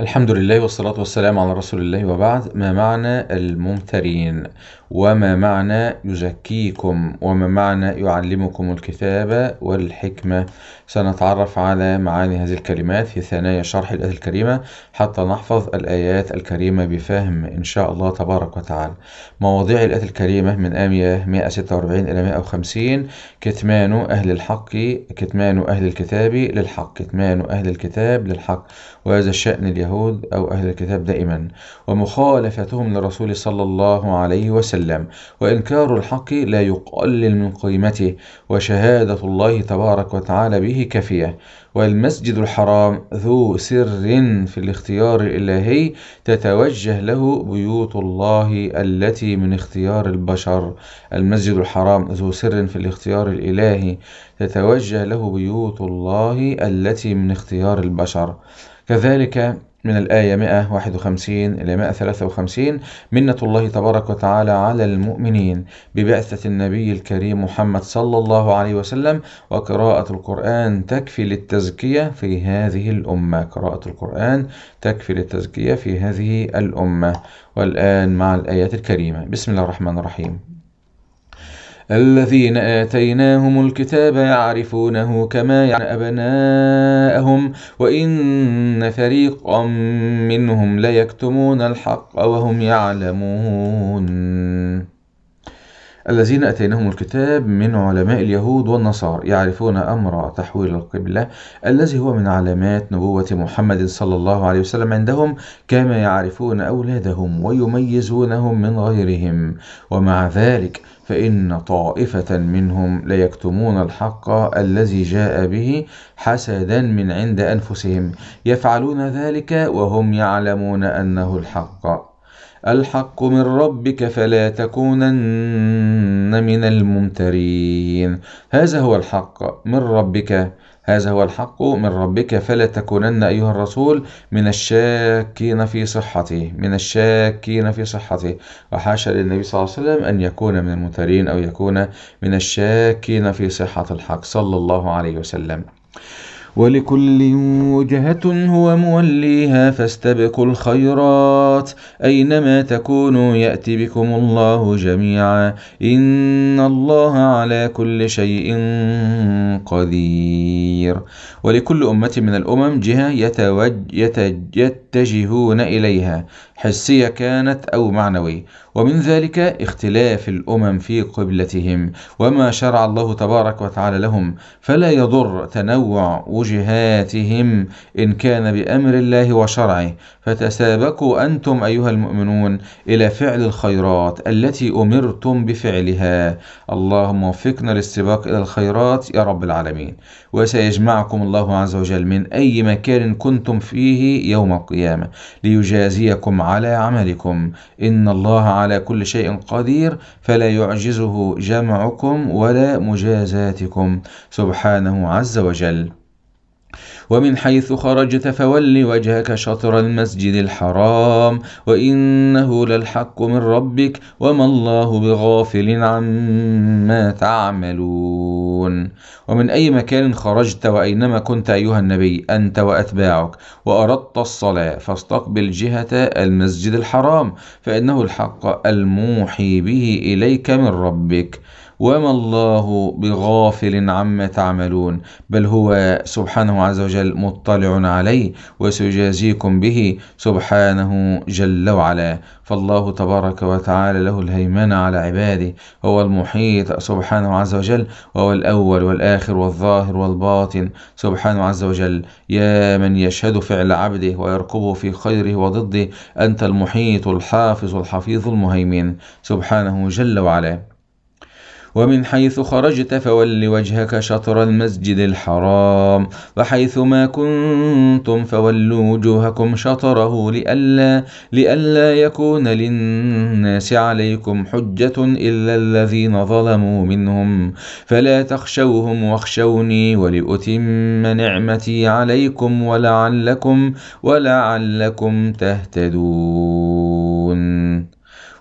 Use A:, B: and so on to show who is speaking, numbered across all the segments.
A: الحمد لله والصلاة والسلام على رسول الله وبعد ما معنى الممترين وما معنى يزكيكم وما معنى يعلمكم الكتابة والحكمة سنتعرف على معاني هذه الكلمات في ثنايا شرح الآية الكريمة حتى نحفظ الآيات الكريمة بفهم إن شاء الله تبارك وتعالى مواضيع الآية الكريمة من آية 146 إلى 150 كتمان أهل الحق كتمان أهل الكتاب للحق كتمان أهل الكتاب للحق وهذا الشأن اليهود اليهود أو أهل الكتاب دائما ومخالفتهم للرسول صلى الله عليه وسلم وإنكار الحق لا يقلل من قيمته وشهادة الله تبارك وتعالى به كافية والمسجد الحرام ذو سر في الاختيار الإلهي تتوجه له بيوت الله التي من اختيار البشر المسجد الحرام ذو سر في الاختيار الإلهي تتوجه له بيوت الله التي من اختيار البشر كذلك من الآية 151 إلى 153 منة الله تبارك وتعالى على المؤمنين ببعثة النبي الكريم محمد صلى الله عليه وسلم وقراءة القرآن تكفي للتزكية في هذه الأمة قراءة القرآن تكفي للتزكية في هذه الأمة والآن مع الآيات الكريمة بسم الله الرحمن الرحيم الذين آتيناهم الكتاب يعرفونه كما يعرفون أبناءهم وإن فريقا منهم ليكتمون الحق وهم يعلمون الذين أتيناهم الكتاب من علماء اليهود والنصارى يعرفون أمر تحويل القبلة الذي هو من علامات نبوة محمد صلى الله عليه وسلم عندهم كما يعرفون أولادهم ويميزونهم من غيرهم ومع ذلك فإن طائفة منهم ليكتمون الحق الذي جاء به حسدا من عند أنفسهم يفعلون ذلك وهم يعلمون أنه الحق الحق من ربك فلا تكونن من الممترين هذا هو الحق من ربك هذا هو الحق من ربك فلا تكونن أيها الرسول من الشاكين في صحته من الشاكين في صحته وحاشا للنبي صلى الله عليه وسلم أن يكون من الممترين أو يكون من الشاكين في صحة الحق صلى الله عليه وسلم ولكل وجهة هو موليها فاستبقوا الخيرات أينما تكونوا يأتي بكم الله جميعا إن الله على كل شيء قدير ولكل أمة من الأمم جهة يتوج يتجهون إليها حسية كانت أو معنوية ومن ذلك اختلاف الأمم في قبلتهم وما شرع الله تبارك وتعالى لهم فلا يضر تنوع وجهاتهم إن كان بأمر الله وشرعه فتسابقوا أنتم أيها المؤمنون إلى فعل الخيرات التي أمرتم بفعلها اللهم وفقنا للسباق إلى الخيرات يا رب العالمين وسيجمعكم الله عز وجل من أي مكان كنتم فيه يوم القيامة ليجازيكم على عملكم إن الله على على كل شيء قدير فلا يعجزه جمعكم ولا مجازاتكم سبحانه عز وجل ومن حيث خرجت فول وجهك شطر المسجد الحرام وإنه للحق من ربك وما الله بغافل عما تعملون ومن أي مكان خرجت وأينما كنت أيها النبي أنت وأتباعك وأردت الصلاة فاستقبل جهة المسجد الحرام فإنه الحق الموحي به إليك من ربك وما الله بغافل عما تعملون بل هو سبحانه عز وجل مطلع عليه وسيجازيكم به سبحانه جل وعلا فالله تبارك وتعالى له الهيمنة على عباده هو المحيط سبحانه عز وجل وهو الأول والآخر والظاهر والباطن سبحانه عز وجل يا من يشهد فعل عبده ويرقبه في خيره وضده أنت المحيط الحافظ الحفيظ المهيمن سبحانه جل وعلا ومن حيث خرجت فول وجهك شطر المسجد الحرام وحيث ما كنتم فولوا وجوهكم شطره لئلا لئلا يكون للناس عليكم حجة إلا الذين ظلموا منهم فلا تخشوهم واخشوني ولأتم نعمتي عليكم ولعلكم ولعلكم تهتدون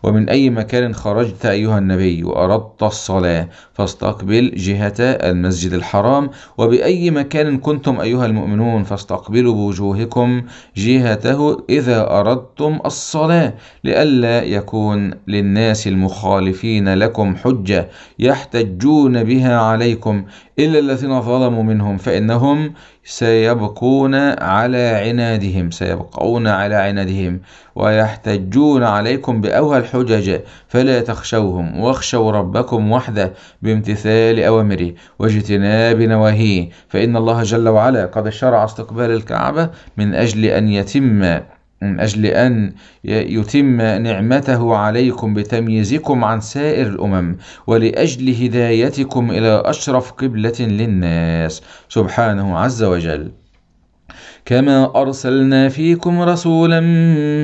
A: ومن أي مكان خرجت أيها النبي وأردت الصلاة فاستقبل جهة المسجد الحرام وبأي مكان كنتم أيها المؤمنون فاستقبلوا بوجوهكم جهته إذا أردتم الصلاة لئلا يكون للناس المخالفين لكم حجة يحتجون بها عليكم إلا الذين ظلموا منهم فإنهم سيبقون على عنادهم سيبقون على عنادهم ويحتجون عليكم بأوهى الحجج فلا تخشوهم واخشوا ربكم وحده بامتثال أوامره واجتناب نواهيه فإن الله جل وعلا قد شرع استقبال الكعبة من أجل أن يتم من أجل أن يتم نعمته عليكم بتمييزكم عن سائر الأمم ولأجل هدايتكم إلى أشرف قبلة للناس سبحانه عز وجل كما أرسلنا فيكم رسولا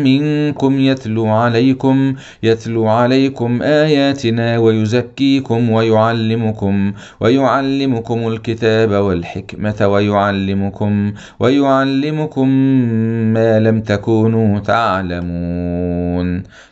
A: منكم يتلو عليكم يتلو عليكم آياتنا ويزكيكم ويعلمكم ويعلمكم الكتاب والحكمة ويعلمكم ويعلمكم ما لم تكونوا تعلمون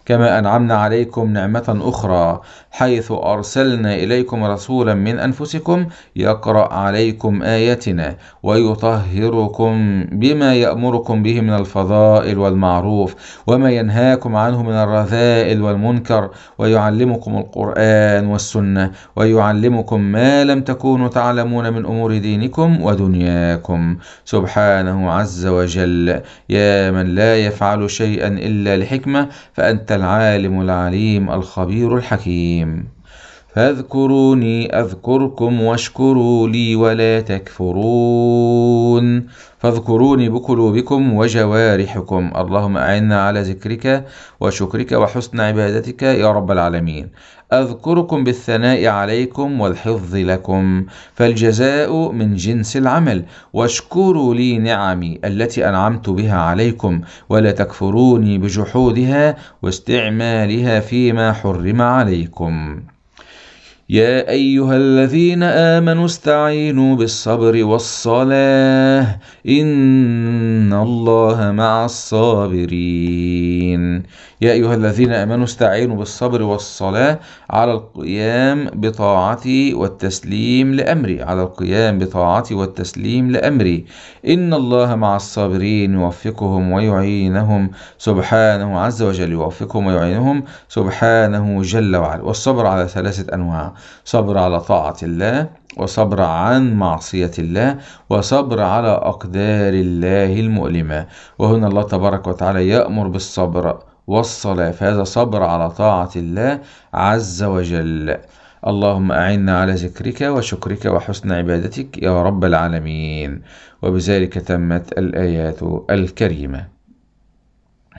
A: كما أنعمنا عليكم نعمة أخرى حيث أرسلنا إليكم رسولا من أنفسكم يقرأ عليكم آياتنا ويطهركم بما يأمركم به من الفضائل والمعروف وما ينهاكم عنه من الرذائل والمنكر ويعلمكم القرآن والسنة ويعلمكم ما لم تكونوا تعلمون من أمور دينكم ودنياكم سبحانه عز وجل يا من لا يفعل شيئا إلا لحكمة فأنت العالم العليم الخبير الحكيم فاذكروني أذكركم واشكروا لي ولا تكفرون فاذكروني بقلوبكم وجوارحكم اللهم أعنا على ذكرك وشكرك وحسن عبادتك يا رب العالمين أذكركم بالثناء عليكم والحفظ لكم فالجزاء من جنس العمل واشكروا لي نعمي التي أنعمت بها عليكم ولا تكفروني بجحودها واستعمالها فيما حرم عليكم يا ايها الذين امنوا استعينوا بالصبر والصلاه ان الله مع الصابرين يا ايها الذين امنوا استعينوا بالصبر والصلاه على القيام بطاعتي والتسليم لامري على القيام بطاعتي والتسليم لامري ان الله مع الصابرين يوفقهم ويعينهم سبحانه عز وجل يوفقهم ويعينهم سبحانه جل وعلا والصبر على ثلاثه انواع صبر على طاعة الله وصبر عن معصية الله وصبر على أقدار الله المؤلمة وهنا الله تبارك وتعالى يأمر بالصبر والصلاة فهذا صبر على طاعة الله عز وجل اللهم أعنا على ذكرك وشكرك وحسن عبادتك يا رب العالمين وبذلك تمت الآيات الكريمة